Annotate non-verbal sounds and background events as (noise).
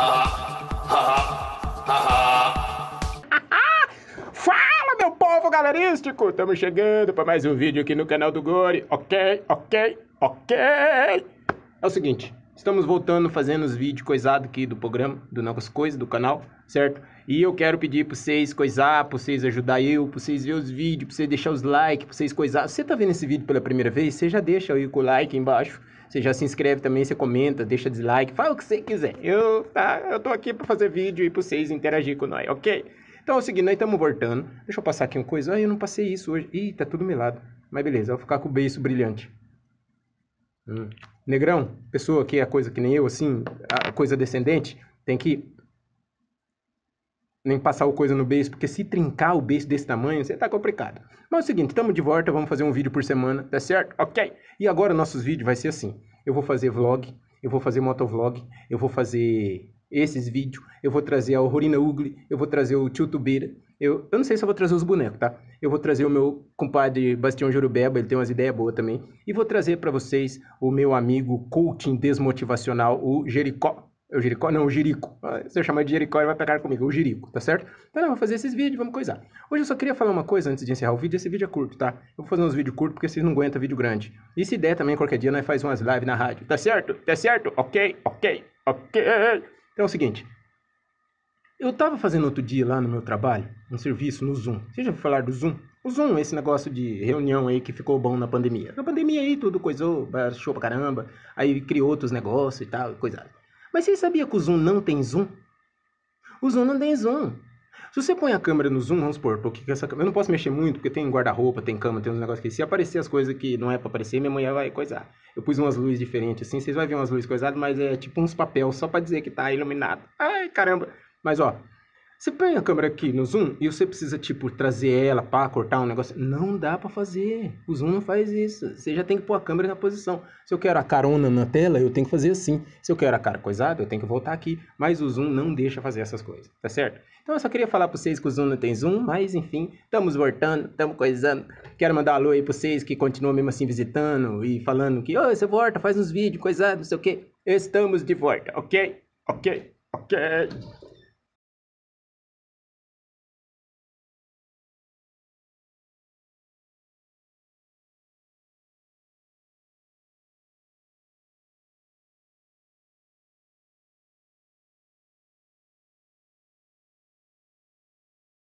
(laughs) Fala, meu povo galerístico! Estamos chegando para mais um vídeo aqui no canal do Gore, ok? Ok? Ok? É o seguinte, estamos voltando fazendo os vídeos coisados aqui do programa, do Novas Coisas, do canal, certo? E eu quero pedir para vocês coisar, para vocês ajudar eu, para vocês ver os vídeos, para vocês deixar os likes, para vocês coisar. você tá vendo esse vídeo pela primeira vez, você já deixa aí com o like embaixo. Você já se inscreve também, você comenta, deixa dislike, fala o que você quiser. Eu, tá, eu tô aqui para fazer vídeo e para vocês interagir com nós, ok? Então é o seguinte, nós estamos voltando. Deixa eu passar aqui uma coisa. Ah, eu não passei isso hoje. Ih, tá tudo melado. Mas beleza, eu vou ficar com o beiço brilhante. Hum. Negrão, pessoa que é coisa que nem eu, assim, a coisa descendente, tem que nem passar o coisa no beijo, porque se trincar o beijo desse tamanho, você tá complicado. Mas é o seguinte, estamos de volta, vamos fazer um vídeo por semana, tá certo? Ok. E agora nossos vídeos vai ser assim. Eu vou fazer vlog, eu vou fazer motovlog, eu vou fazer esses vídeos, eu vou trazer a Horina Ugly, eu vou trazer o Tio Tubeira, eu, eu não sei se eu vou trazer os bonecos, tá? Eu vou trazer o meu compadre Bastião Jorubeba, ele tem umas ideias boas também, e vou trazer para vocês o meu amigo coaching desmotivacional, o Jericó. É o Jericó, não, o Jerico. Ah, se eu chamar de Jericó, ele vai pegar comigo, é o Jerico, tá certo? Então, eu vou fazer esses vídeos, vamos coisar. Hoje eu só queria falar uma coisa antes de encerrar o vídeo. Esse vídeo é curto, tá? Eu vou fazer uns vídeos curtos porque vocês não aguentam vídeo grande. E se der também, qualquer dia, nós faz umas lives na rádio, tá certo? Tá certo? Ok, ok, ok. Então é o seguinte. Eu tava fazendo outro dia lá no meu trabalho, um serviço, no Zoom. Vocês já falar do Zoom? O Zoom, esse negócio de reunião aí que ficou bom na pandemia. Na pandemia aí tudo coisou, baixou pra caramba, aí criou outros negócios e tal, coisado. Mas você sabia que o zoom não tem zoom? O zoom não tem zoom. Se você põe a câmera no zoom, vamos supor, essa câmera. Eu não posso mexer muito, porque tem guarda-roupa, tem cama, tem uns negócios que. Se aparecer as coisas que não é para aparecer, minha mulher vai coisar. Eu pus umas luzes diferentes assim, vocês vão ver umas luzes coisadas, mas é tipo uns papéis só para dizer que tá iluminado. Ai, caramba. Mas ó, você põe a câmera aqui no zoom e você precisa, tipo, trazer ela para cortar um negócio. Não dá para fazer. O zoom não faz isso. Você já tem que pôr a câmera na posição. Se eu quero a carona na tela, eu tenho que fazer assim. Se eu quero a cara coisada, eu tenho que voltar aqui. Mas o zoom não deixa fazer essas coisas, tá certo? Então eu só queria falar para vocês que o zoom não tem zoom, mas enfim, estamos voltando, estamos coisando. Quero mandar um alô aí para vocês que continuam mesmo assim visitando e falando que, ô, oh, você volta, faz uns vídeos, coisado, não sei o quê. Estamos de volta, ok? Ok, ok.